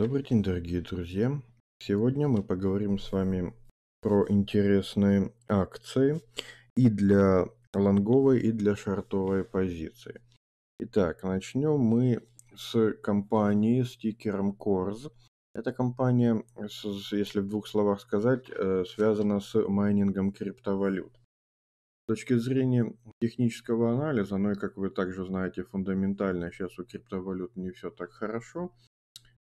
Добрый день, дорогие друзья! Сегодня мы поговорим с вами про интересные акции и для лонговой, и для шартовой позиции. Итак, начнем мы с компании с тикером CORZ. Эта компания, если в двух словах сказать, э, связана с майнингом криптовалют. С точки зрения технического анализа, ну и как вы также знаете, фундаментально сейчас у криптовалют не все так хорошо,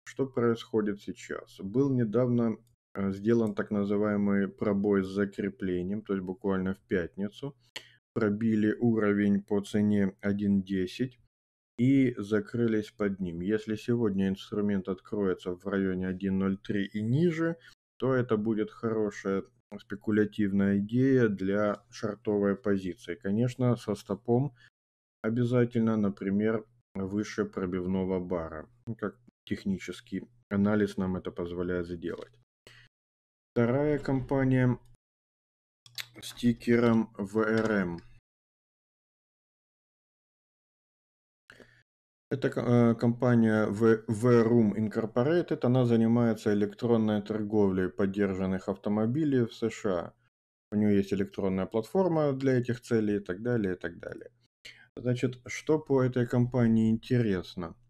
что происходит сейчас? Был недавно э, сделан так называемый пробой с закреплением, то есть буквально в пятницу. Пробили уровень по цене 1.10 и закрылись под ним. Если сегодня инструмент откроется в районе 1.03 и ниже, то это будет хорошая спекулятивная идея для шартовой позиции. Конечно, со стопом обязательно, например, выше пробивного бара. Как технический анализ нам это позволяет сделать. Вторая компания с тикером VRM. Это э, компания VRoom Incorporated, она занимается электронной торговлей поддержанных автомобилей в США. У нее есть электронная платформа для этих целей и так далее, и так далее. Значит, что по этой компании интересно –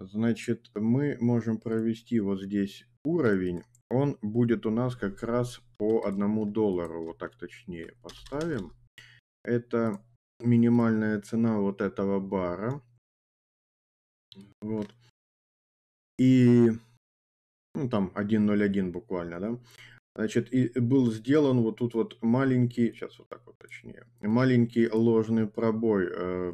Значит, мы можем провести вот здесь уровень. Он будет у нас как раз по одному доллару, вот так точнее поставим. Это минимальная цена вот этого бара. Вот. И ну, там 1.01 буквально, да. Значит, и был сделан вот тут вот маленький, сейчас вот так вот точнее, маленький ложный пробой. Э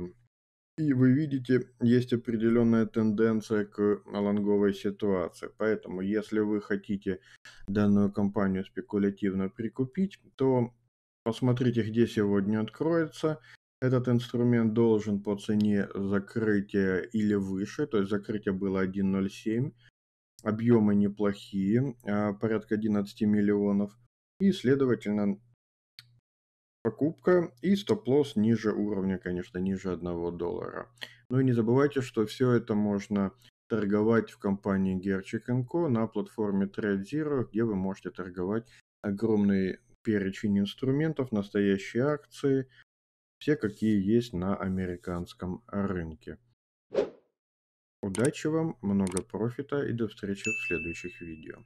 и вы видите, есть определенная тенденция к лонговой ситуации. Поэтому, если вы хотите данную компанию спекулятивно прикупить, то посмотрите, где сегодня откроется. Этот инструмент должен по цене закрытия или выше, то есть закрытие было 1.07, объемы неплохие, а, порядка 11 миллионов. И, следовательно, покупка и стоп-лосс ниже уровня, конечно, ниже 1 доллара. Ну и не забывайте, что все это можно торговать в компании Gerchik Co. на платформе TradeZero, где вы можете торговать огромный перечень инструментов, настоящие акции, все какие есть на американском рынке. Удачи вам, много профита и до встречи в следующих видео.